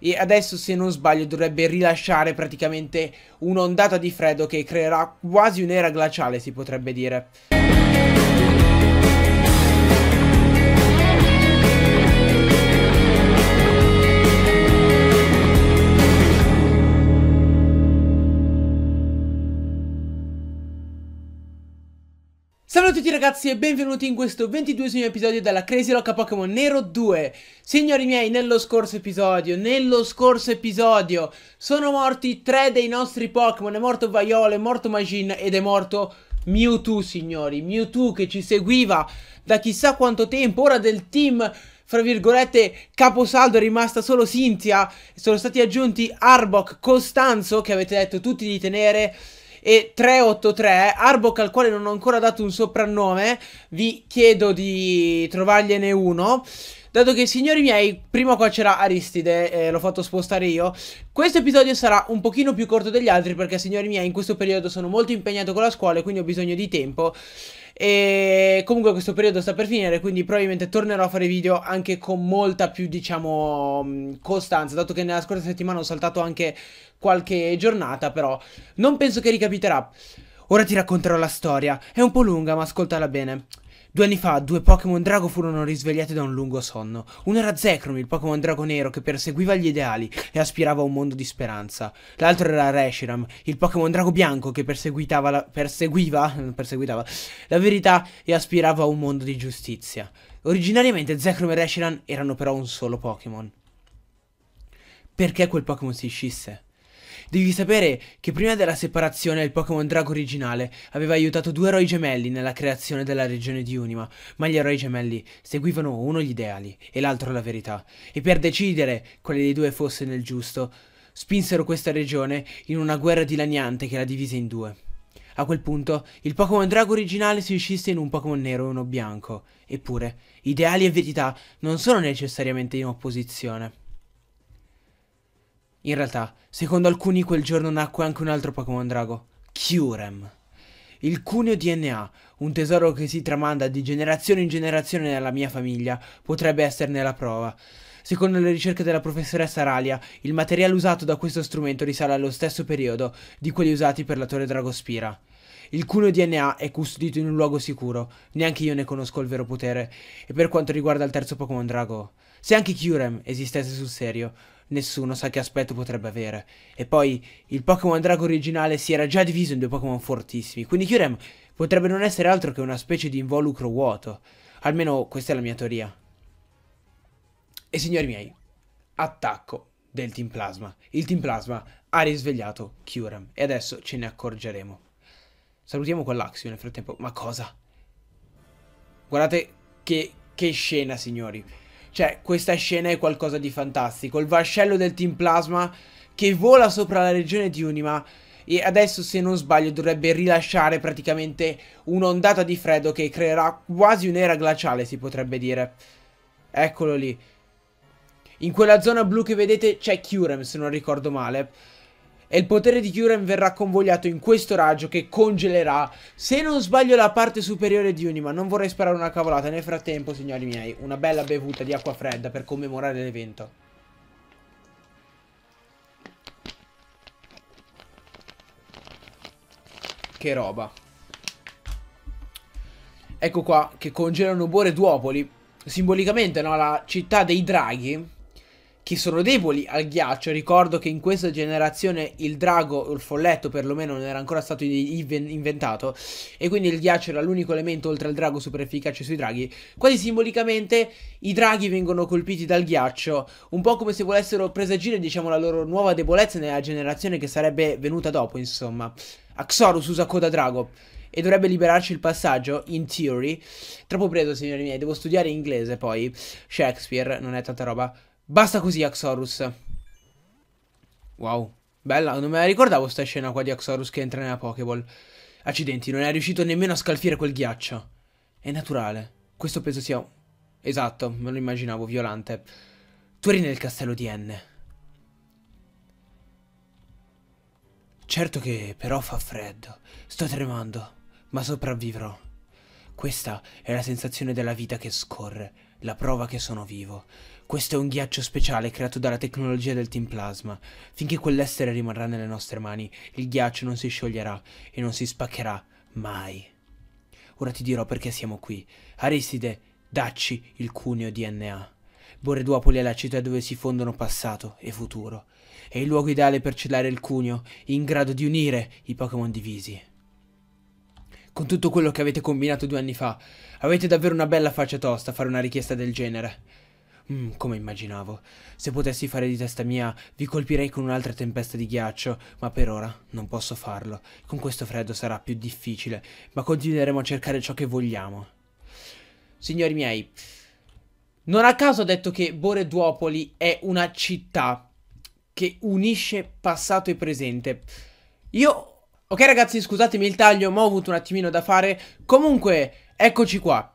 e adesso se non sbaglio dovrebbe rilasciare praticamente un'ondata di freddo che creerà quasi un'era glaciale si potrebbe dire. tutti ragazzi e benvenuti in questo 22esimo episodio della Crazy Rock Pokémon Nero 2 Signori miei, nello scorso episodio, nello scorso episodio Sono morti tre dei nostri Pokémon, è morto Viola, è morto Majin ed è morto Mewtwo signori Mewtwo che ci seguiva da chissà quanto tempo, ora del team fra virgolette caposaldo è rimasta solo Cynthia Sono stati aggiunti Arbok, Costanzo che avete detto tutti di tenere e 383, Arbok al quale non ho ancora dato un soprannome, vi chiedo di trovargliene uno. Dato che, signori miei, prima qua c'era Aristide, eh, l'ho fatto spostare io Questo episodio sarà un pochino più corto degli altri perché, signori miei, in questo periodo sono molto impegnato con la scuola e quindi ho bisogno di tempo e comunque questo periodo sta per finire, quindi probabilmente tornerò a fare video anche con molta più, diciamo, mm, costanza, dato che nella scorsa settimana ho saltato anche qualche giornata, però non penso che ricapiterà. Ora ti racconterò la storia, è un po' lunga ma ascoltala bene. Due anni fa, due Pokémon Drago furono risvegliati da un lungo sonno. Uno era Zekrom, il Pokémon Drago nero che perseguiva gli ideali e aspirava a un mondo di speranza. L'altro era Reshiram, il Pokémon Drago bianco che la, perseguiva, perseguitava la verità e aspirava a un mondo di giustizia. Originariamente Zekrom e Reshiram erano però un solo Pokémon. Perché quel Pokémon si scisse? Devi sapere che prima della separazione il Pokémon Drago originale aveva aiutato due eroi gemelli nella creazione della regione di Unima, ma gli eroi gemelli seguivano uno gli ideali e l'altro la verità, e per decidere quale dei due fosse nel giusto, spinsero questa regione in una guerra dilaniante che la divise in due. A quel punto, il Pokémon Drago originale si uscisse in un Pokémon nero e uno bianco. Eppure, ideali e verità non sono necessariamente in opposizione. In realtà, secondo alcuni quel giorno nacque anche un altro Pokémon drago, Kyurem. Il cuneo DNA, un tesoro che si tramanda di generazione in generazione nella mia famiglia, potrebbe esserne la prova. Secondo le ricerche della professoressa Ralia, il materiale usato da questo strumento risale allo stesso periodo di quelli usati per la torre Dragospira. Il cuneo DNA è custodito in un luogo sicuro, neanche io ne conosco il vero potere. E per quanto riguarda il terzo Pokémon Drago, se anche Kyurem esistesse sul serio, nessuno sa che aspetto potrebbe avere. E poi, il Pokémon Drago originale si era già diviso in due Pokémon fortissimi, quindi Kyurem potrebbe non essere altro che una specie di involucro vuoto. Almeno questa è la mia teoria. E signori miei, attacco del Team Plasma. Il Team Plasma ha risvegliato Kyurem e adesso ce ne accorgeremo. Salutiamo quell'Axio nel frattempo. Ma cosa? Guardate che, che scena, signori. Cioè, questa scena è qualcosa di fantastico. Il vascello del Team Plasma che vola sopra la regione di Unima e adesso se non sbaglio dovrebbe rilasciare praticamente un'ondata di freddo che creerà quasi un'era glaciale si potrebbe dire. Eccolo lì. In quella zona blu che vedete c'è Curem se non ricordo male e il potere di Kyurem verrà convogliato in questo raggio che congelerà, se non sbaglio, la parte superiore di Unima. Non vorrei sparare una cavolata. Nel frattempo, signori miei, una bella bevuta di acqua fredda per commemorare l'evento. Che roba. Ecco qua che congelano Bore Duopoli. Simbolicamente, no? La città dei draghi che sono deboli al ghiaccio. Ricordo che in questa generazione il drago, o il folletto perlomeno, non era ancora stato inventato e quindi il ghiaccio era l'unico elemento oltre al drago super efficace sui draghi. Quasi simbolicamente i draghi vengono colpiti dal ghiaccio, un po' come se volessero presagire diciamo la loro nuova debolezza nella generazione che sarebbe venuta dopo, insomma. Axorus usa coda drago e dovrebbe liberarci il passaggio, in theory. Troppo preso, signori miei, devo studiare inglese poi. Shakespeare, non è tanta roba. Basta così, Axorus. Wow. Bella, non me la ricordavo sta scena qua di Axorus che entra nella Pokéball. Accidenti, non è riuscito nemmeno a scalfire quel ghiaccio. È naturale. Questo penso sia... Esatto, me lo immaginavo, Violante. Tu eri nel castello di N. Certo che però fa freddo. Sto tremando, ma sopravvivrò. Questa è la sensazione della vita che scorre, la prova che sono vivo. Questo è un ghiaccio speciale creato dalla tecnologia del Team Plasma. Finché quell'essere rimarrà nelle nostre mani, il ghiaccio non si scioglierà e non si spaccherà mai. Ora ti dirò perché siamo qui. Aristide, dacci il cuneo DNA. Boreduopoli è la città dove si fondono passato e futuro. È il luogo ideale per celare il cuneo, in grado di unire i Pokémon divisi. Con tutto quello che avete combinato due anni fa, avete davvero una bella faccia tosta a fare una richiesta del genere. Mm, come immaginavo. Se potessi fare di testa mia, vi colpirei con un'altra tempesta di ghiaccio, ma per ora non posso farlo. Con questo freddo sarà più difficile, ma continueremo a cercare ciò che vogliamo. Signori miei, non a caso ho detto che Boreduopoli è una città che unisce passato e presente. Io... Ok ragazzi, scusatemi il taglio, ma ho avuto un attimino da fare. Comunque, eccoci qua.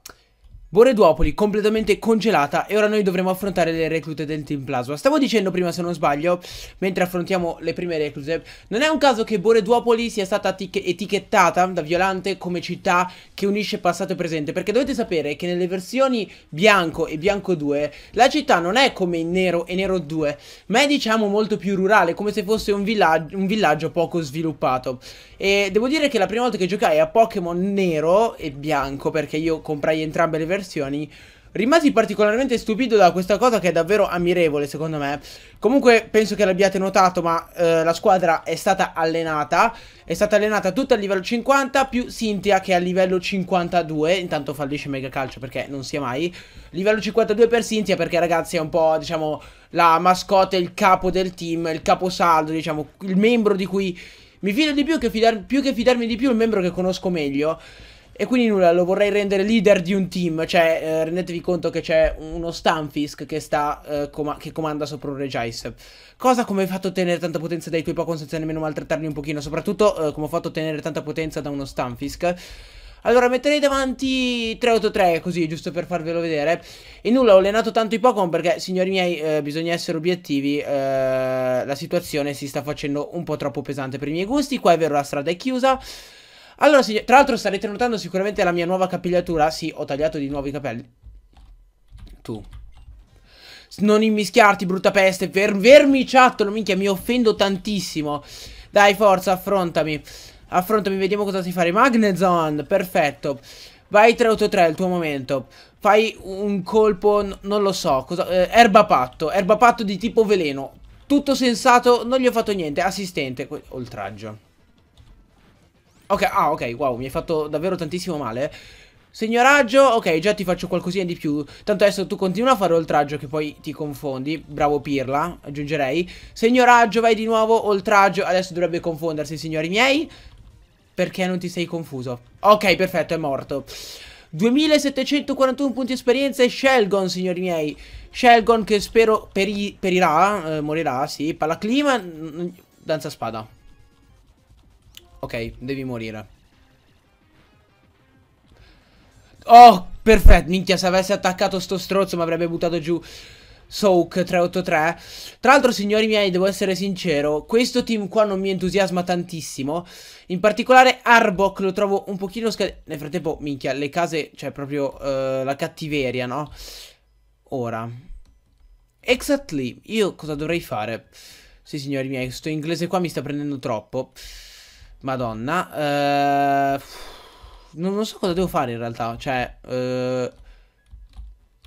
Boreduopoli completamente congelata e ora noi dovremo affrontare le reclute del Team Plasma. Stavo dicendo prima se non sbaglio, mentre affrontiamo le prime recluse, non è un caso che Boreduopoli sia stata etichettata da Violante come città che unisce passato e presente, perché dovete sapere che nelle versioni bianco e bianco 2 la città non è come in nero e nero 2, ma è diciamo molto più rurale, come se fosse un villaggio, un villaggio poco sviluppato. E devo dire che la prima volta che giocai a Pokémon nero e bianco, perché io comprai entrambe le versioni, versioni Rimasi particolarmente stupito da questa cosa che è davvero ammirevole secondo me. Comunque penso che l'abbiate notato ma eh, la squadra è stata allenata. È stata allenata tutta a livello 50 più Cynthia che è a livello 52. Intanto fallisce mega calcio perché non sia mai. Livello 52 per Cynthia perché ragazzi è un po' diciamo la mascotte, il capo del team, il caposaldo diciamo, il membro di cui... Mi fido di più che, fidar... più che fidarmi di più il membro che conosco meglio. E quindi nulla, lo vorrei rendere leader di un team, cioè eh, rendetevi conto che c'è uno Stamfisk che, sta, eh, com che comanda sopra un Regis. Cosa come hai fatto ottenere tanta potenza dai tuoi Pokémon senza nemmeno maltrattarli un pochino? Soprattutto eh, come ho fatto ottenere tanta potenza da uno Stamfisk? Allora metterei davanti 383 così giusto per farvelo vedere E nulla ho allenato tanto i Pokémon perché signori miei eh, bisogna essere obiettivi eh, La situazione si sta facendo un po' troppo pesante per i miei gusti Qua è vero la strada è chiusa allora, sì, tra l'altro starete notando sicuramente la mia nuova capigliatura. Sì, ho tagliato di nuovo i capelli. Tu. Non immischiarti, brutta peste. Per vermiciattolo, minchia, mi offendo tantissimo. Dai, forza, affrontami. Affrontami, vediamo cosa si fare. Magnezone, perfetto. Vai 383, il tuo momento. Fai un colpo, non lo so, cosa, eh, erba patto, erba patto di tipo veleno. Tutto sensato, non gli ho fatto niente, assistente, oltraggio. Ok, ah, ok, wow, mi hai fatto davvero tantissimo male. Signoraggio, ok, già ti faccio qualcosina di più. Tanto adesso tu continua a fare oltraggio che poi ti confondi. Bravo Pirla, aggiungerei. Signoraggio, vai di nuovo, oltraggio. Adesso dovrebbe confondersi, signori miei. Perché non ti sei confuso? Ok, perfetto, è morto. 2741 punti esperienza e Shelgon, signori miei. Shelgon che spero peri perirà, eh, morirà, sì. Palaclima, danza spada. Ok, devi morire. Oh, perfetto. Minchia, se avessi attaccato sto strozzo mi avrebbe buttato giù. Soak 383 Tra l'altro signori miei devo essere sincero Questo team qua non mi entusiasma tantissimo In particolare Arbok lo trovo un pochino scadente Nel frattempo minchia le case Cioè proprio uh, la cattiveria no Ora Exactly Io cosa dovrei fare Sì signori miei sto inglese qua mi sta prendendo troppo Madonna. Eh, non, non, so cosa devo fare in realtà. Cioè, eh,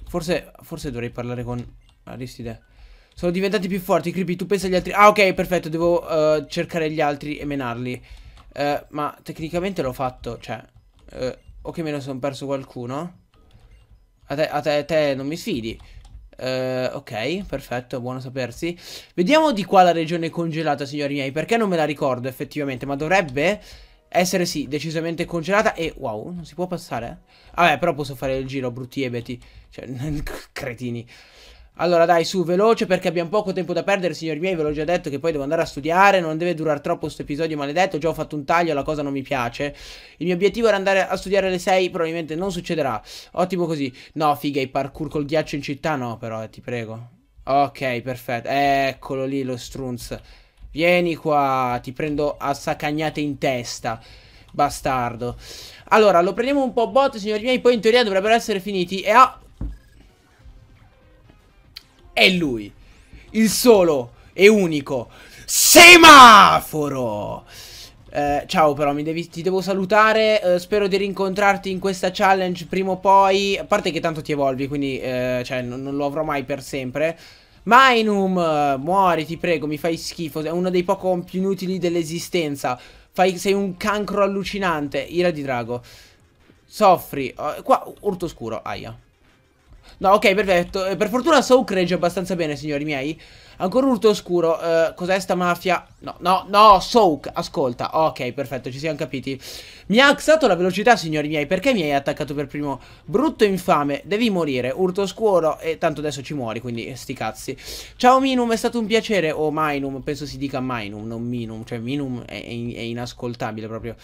forse, forse dovrei parlare con Aristide. Sono diventati più forti, creepy. Tu pensa agli altri. Ah, ok, perfetto. Devo uh, cercare gli altri e menarli. Uh, ma tecnicamente l'ho fatto. Cioè, uh, eh, ok, me ne sono perso qualcuno. A te, a te, te non mi sfidi. Uh, ok, perfetto, buono sapersi. Vediamo di qua la regione congelata, signori miei, perché non me la ricordo effettivamente, ma dovrebbe essere sì, decisamente congelata e wow, non si può passare. Vabbè, però posso fare il giro, brutti ebeti, cioè cretini. Allora dai su veloce perché abbiamo poco tempo da perdere signori miei Ve l'ho già detto che poi devo andare a studiare Non deve durare troppo questo episodio maledetto Già ho fatto un taglio la cosa non mi piace Il mio obiettivo era andare a studiare alle 6 Probabilmente non succederà Ottimo così No figa i parkour col ghiaccio in città no però eh, ti prego Ok perfetto Eccolo lì lo strunz Vieni qua Ti prendo a sacagnate in testa Bastardo Allora lo prendiamo un po' bot signori miei Poi in teoria dovrebbero essere finiti E ah è lui. Il solo e unico semaforo. Eh, ciao però, devi, ti devo salutare, eh, spero di rincontrarti in questa challenge prima o poi, a parte che tanto ti evolvi, quindi eh, cioè, non, non, lo avrò mai per sempre. Mainum, eh, muori ti prego, mi fai schifo, è uno dei poco più inutili dell'esistenza, sei un cancro allucinante, ira di drago. Soffri, eh, qua, urto scuro, aia. No, ok, perfetto. Eh, per fortuna so Craig abbastanza bene, signori miei. Ancora urto oscuro. Uh, cos'è sta mafia? No, no, no, Soak, ascolta. Ok, perfetto, ci siamo capiti. Mi ha axato la velocità, signori miei. Perché mi hai attaccato per primo? Brutto infame, devi morire. Urto oscuro e tanto adesso ci muori, quindi eh, sti cazzi. Ciao Minum, è stato un piacere. O oh, Minum, penso si dica Minum, non Minum. Cioè Minum è, è, è inascoltabile proprio.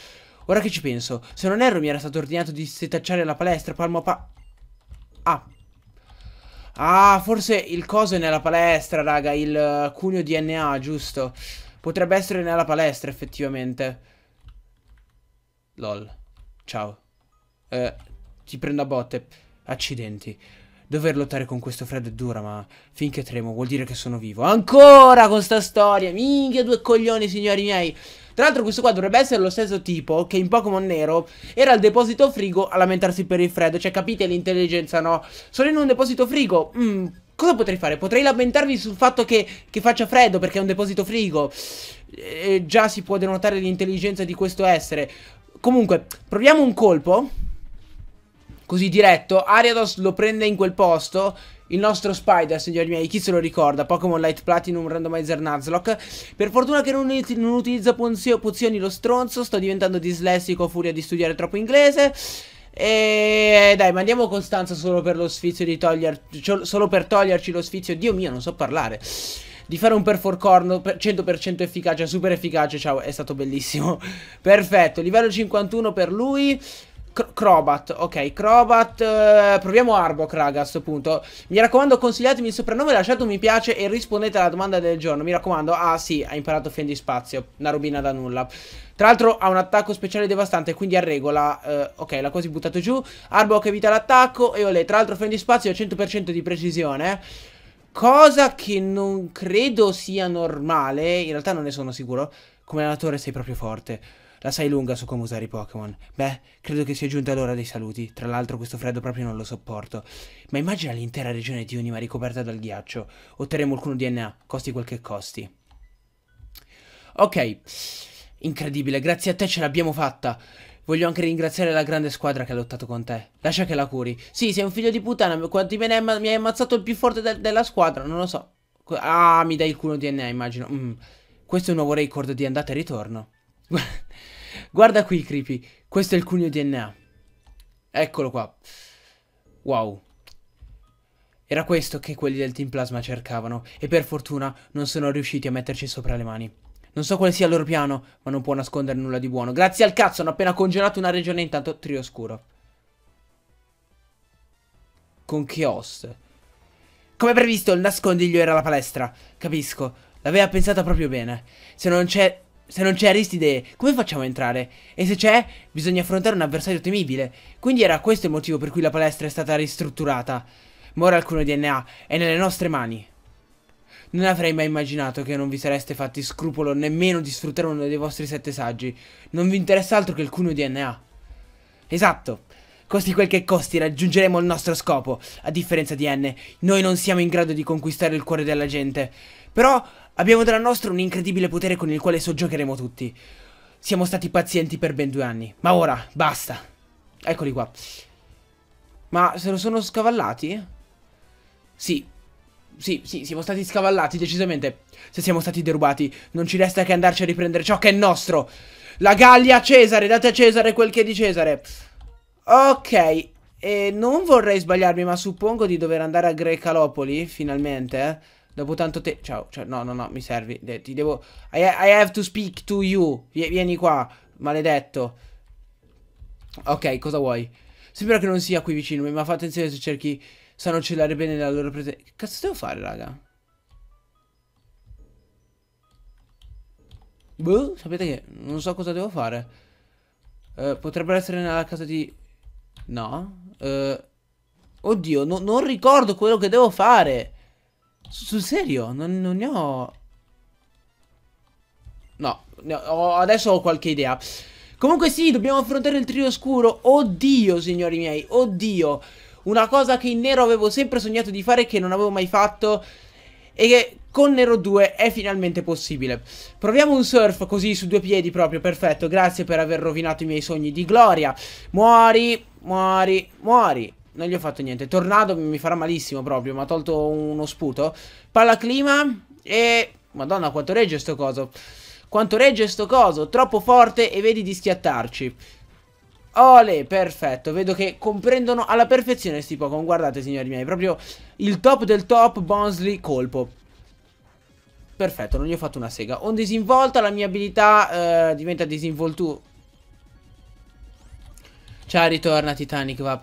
Ora che ci penso, se non erro mi era stato ordinato di setacciare la palestra palmo a pa... Ah, Ah, forse il coso è nella palestra, raga, il cuneo DNA, giusto? Potrebbe essere nella palestra, effettivamente. Lol. Ciao. Eh, ti prendo a botte. Accidenti. Dover lottare con questo freddo è dura, ma finché tremo vuol dire che sono vivo. Ancora con sta storia! Minchia, due coglioni, signori miei! Tra l'altro questo qua dovrebbe essere lo stesso tipo che in Pokémon Nero era al deposito frigo a lamentarsi per il freddo. Cioè capite l'intelligenza, no? Sono in un deposito frigo. Mm, cosa potrei fare? Potrei lamentarmi sul fatto che, che faccia freddo perché è un deposito frigo. E eh, già si può denotare l'intelligenza di questo essere. Comunque, proviamo un colpo così diretto. Ariados lo prende in quel posto il nostro Spider, signori miei, chi se lo ricorda? Pokémon Light Platinum Randomizer Nuzlocke. Per fortuna che non, ut non utilizza pozioni lo stronzo, sto diventando dislessico a furia di studiare troppo inglese. E dai, mandiamo Costanza solo per lo sfizio di toglier... Cioè, solo per toglierci lo sfizio. Dio mio, non so parlare. Di fare un perforcorno 100% efficace, super efficace, ciao, è stato bellissimo. Perfetto, livello 51 per lui. Crobat, ok, Crobat, eh, proviamo Arbok raga a sto punto Mi raccomando consigliatemi il soprannome, lasciate un mi piace e rispondete alla domanda del giorno Mi raccomando, ah sì, ha imparato Fendi Spazio, una robina da nulla Tra l'altro ha un attacco speciale devastante, quindi a regola, eh, ok l'ha quasi buttato giù Arbok evita l'attacco e olè, tra l'altro Fendi Spazio ha 100% di precisione eh. Cosa che non credo sia normale, in realtà non ne sono sicuro Come allenatore sei proprio forte la sai lunga su come usare i Pokémon. Beh, credo che sia giunta l'ora dei saluti. Tra l'altro questo freddo proprio non lo sopporto. Ma immagina l'intera regione di Unima ricoperta dal ghiaccio. Otterremo alcun DNA, costi quel che costi. Ok, incredibile, grazie a te ce l'abbiamo fatta. Voglio anche ringraziare la grande squadra che ha lottato con te. Lascia che la curi. Sì, sei un figlio di puttana, quanti me ne mi hai ammazzato il più forte de della squadra, non lo so. Ah, mi dai il culo DNA, immagino. Mm. Questo è un nuovo record di andata e ritorno. Guarda qui, Creepy. Questo è il cuneo DNA. Eccolo qua. Wow. Era questo che quelli del Team Plasma cercavano e per fortuna non sono riusciti a metterci sopra le mani. Non so quale sia il loro piano, ma non può nascondere nulla di buono. Grazie al cazzo, hanno appena congelato una regione intanto trio oscuro. Con host? Come previsto, il nascondiglio era la palestra. Capisco, l'aveva pensata proprio bene. Se non c'è se non c'è Aristide, come facciamo a entrare? E se c'è, bisogna affrontare un avversario temibile. Quindi era questo il motivo per cui la palestra è stata ristrutturata. Ma ora alcune DNA è nelle nostre mani. Non avrei mai immaginato che non vi sareste fatti scrupolo nemmeno di sfruttare uno dei vostri sette saggi. Non vi interessa altro che il cuneo DNA. Esatto. Costi quel che costi, raggiungeremo il nostro scopo. A differenza di N, noi non siamo in grado di conquistare il cuore della gente. Però Abbiamo della nostra un incredibile potere con il quale soggiocheremo tutti. Siamo stati pazienti per ben due anni, ma ora basta. Eccoli qua. Ma se lo sono scavallati? Sì. Sì, sì, siamo stati scavallati decisamente. Se siamo stati derubati, non ci resta che andarci a riprendere ciò che è nostro. La Gallia Cesare, date a Cesare quel che è di Cesare. Ok, e non vorrei sbagliarmi, ma suppongo di dover andare a Grecalopoli, finalmente. Eh. Dopo tanto te... Ciao, cioè, no, no, no, mi servi. De ti devo... I, I have to speak to you. Vieni qua, maledetto. Ok, cosa vuoi? Sembra che non sia qui vicino, ma fa attenzione se cerchi... Sanno celare bene la loro presenza. Che cazzo devo fare, raga? Boh, sapete che non so cosa devo fare. Eh, potrebbero essere nella casa di... No. Eh, oddio, no, non ricordo quello che devo fare. Sul serio, non, non ne ho... No, ne ho, adesso ho qualche idea. Comunque sì, dobbiamo affrontare il trio oscuro. Oddio, signori miei, oddio. Una cosa che in nero avevo sempre sognato di fare e che non avevo mai fatto. E che con Nero 2 è finalmente possibile. Proviamo un surf così su due piedi proprio, perfetto. Grazie per aver rovinato i miei sogni di gloria. Muori, muori, muori. Non gli ho fatto niente. Tornado mi farà malissimo proprio. Mi ha tolto uno sputo. Palla clima. E... Madonna, quanto regge sto coso. Quanto regge sto coso. Troppo forte e vedi di schiattarci. Ole, perfetto, vedo che comprendono alla perfezione questi Pokémon, guardate signori miei, proprio il top del top, Bonsley, colpo. Perfetto, non gli ho fatto una sega. Un disinvolta, la mia abilità eh, diventa disinvoltù. Ciao, ritorna Titanic, va.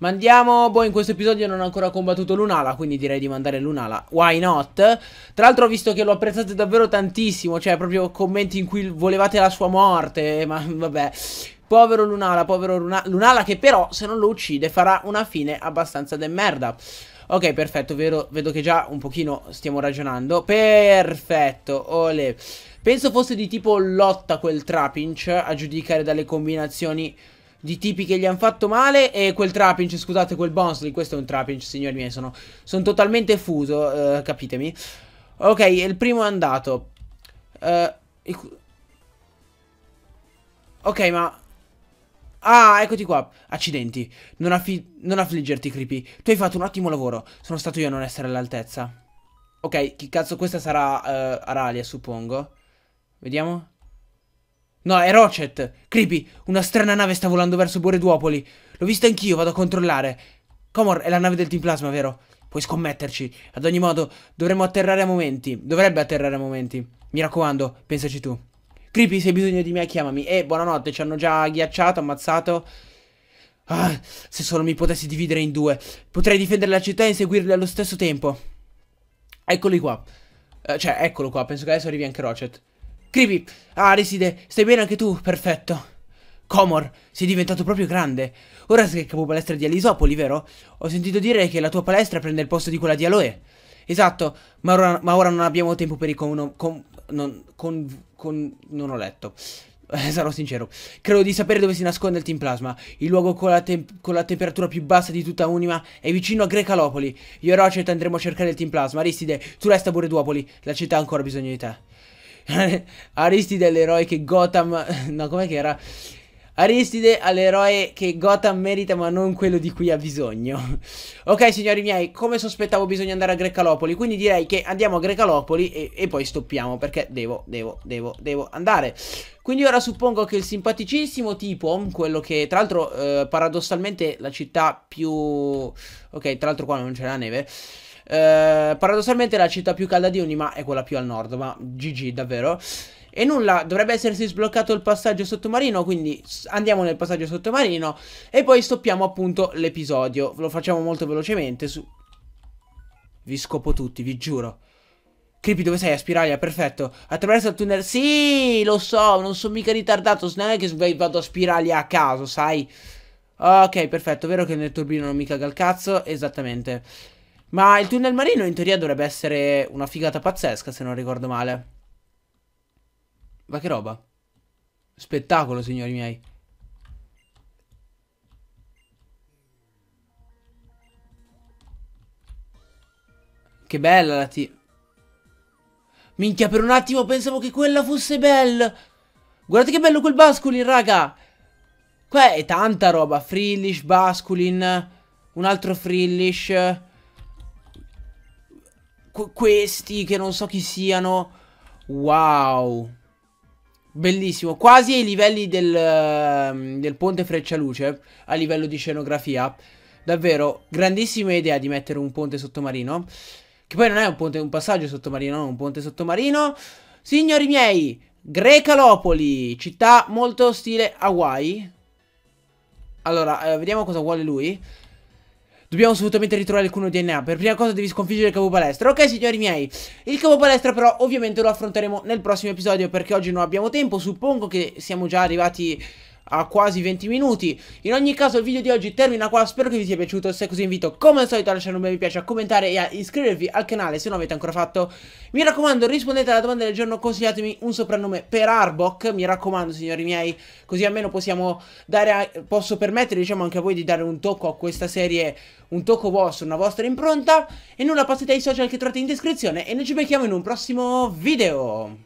Mandiamo, boh in questo episodio non ho ancora combattuto Lunala Quindi direi di mandare Lunala, why not? Tra l'altro ho visto che lo apprezzate davvero tantissimo Cioè proprio commenti in cui volevate la sua morte Ma vabbè Povero Lunala, povero Luna Lunala che però se non lo uccide farà una fine abbastanza de merda Ok, perfetto, vedo, vedo che già un pochino stiamo ragionando Perfetto, ole Penso fosse di tipo lotta quel Trapinch A giudicare dalle combinazioni di tipi che gli hanno fatto male e quel Trapinch, scusate, quel Bonsley, questo è un Trapinch, signori miei, sono, sono totalmente fuso, uh, capitemi. Ok, il primo è andato. Uh, ok, ma... Ah, eccoti qua. Accidenti. Non, affi... non affliggerti, Creepy. Tu hai fatto un ottimo lavoro. Sono stato io a non essere all'altezza. Ok, chi cazzo? Questa sarà uh, Aralia, suppongo. Vediamo. No, è Rocet. Creepy, una strana nave sta volando verso Boreduopoli. L'ho vista anch'io, vado a controllare. Comor è la nave del Team Plasma, vero? Puoi scommetterci. Ad ogni modo, dovremmo atterrare a momenti. Dovrebbe atterrare a momenti. Mi raccomando, pensaci tu. Creepy, se hai bisogno di me, chiamami. E eh, buonanotte, ci hanno già ghiacciato, ammazzato. Ah, se solo mi potessi dividere in due. Potrei difendere la città e inseguirli allo stesso tempo. Eccoli qua. Eh, cioè, eccolo qua, penso che adesso arrivi anche Rocet. Creepy! Ah, Reside, stai bene anche tu? Perfetto. Comor, sei diventato proprio grande. Ora sei il capo palestra di Alisopoli, vero? Ho sentito dire che la tua palestra prende il posto di quella di Aloe. Esatto, ma ora, ma ora non abbiamo tempo per i con... con, con, con non ho letto. Eh, sarò sincero, credo di sapere dove si nasconde il Team Plasma. Il luogo con la, con la temperatura più bassa di tutta Unima è vicino a Grecalopoli. Io e Rocet andremo a cercare il Team Plasma. Aristide, tu resta a Boreduopoli. La città ha ancora bisogno di te. Aristide è l'eroe che Gotham... No, com'è che era? Aristide all'eroe che Gotham merita ma non quello di cui ha bisogno. ok signori miei, come sospettavo bisogna andare a Grecalopoli, quindi direi che andiamo a Grecalopoli e, e poi stoppiamo perché devo, devo, devo, devo andare. Quindi ora suppongo che il simpaticissimo tipo, quello che tra l'altro eh, paradossalmente la città più... Ok, tra l'altro qua non c'è la neve... Eh, paradossalmente la città più calda di Unima è quella più al nord, ma GG davvero. E nulla, dovrebbe essersi sbloccato il passaggio sottomarino, quindi andiamo nel passaggio sottomarino e poi stoppiamo appunto l'episodio. Lo facciamo molto velocemente su... Vi scopo tutti, vi giuro. Creepy, dove sei? A spiraglia, perfetto. Attraverso il tunnel... Sì, lo so, non sono mica ritardato, non è che vado a spiraglia a caso, sai? Ok, perfetto, vero che nel turbino non mica caga il Esattamente. Ma il tunnel marino in teoria dovrebbe essere una figata pazzesca, se non ricordo male. Ma che roba. Spettacolo, signori miei. Che bella la T. Minchia, per un attimo pensavo che quella fosse bella. Guardate che bello quel basculin, raga. Qua è tanta roba. Frillish, basculin, un altro frillish questi che non so chi siano. Wow. Bellissimo, quasi ai livelli del, ehm, del ponte Freccialuce, a livello di scenografia. Davvero, grandissima idea di mettere un ponte sottomarino. Che poi non è un ponte, un passaggio sottomarino, non un ponte sottomarino. Signori miei, Grecalopoli, città molto stile Hawaii. Allora, eh, vediamo cosa vuole lui. Dobbiamo assolutamente ritrovare il cuno DNA. Per prima cosa devi sconfiggere il capo palestra. Ok, signori miei. Il capo palestra però ovviamente lo affronteremo nel prossimo episodio perché oggi non abbiamo tempo. Suppongo che siamo già arrivati a quasi 20 minuti. In ogni caso il video di oggi termina qua, spero che vi sia piaciuto, se è così invito come al solito a lasciare un bel mi piace, a commentare e a iscrivervi al canale se non avete ancora fatto. Mi raccomando rispondete alla domanda del giorno, consigliatemi un soprannome per Arbok, mi raccomando signori miei, così almeno possiamo dare, a... posso permettere diciamo anche a voi di dare un tocco a questa serie, un tocco vostro, una vostra impronta. E nulla, passate ai social che trovate in descrizione e noi ci becchiamo in un prossimo video.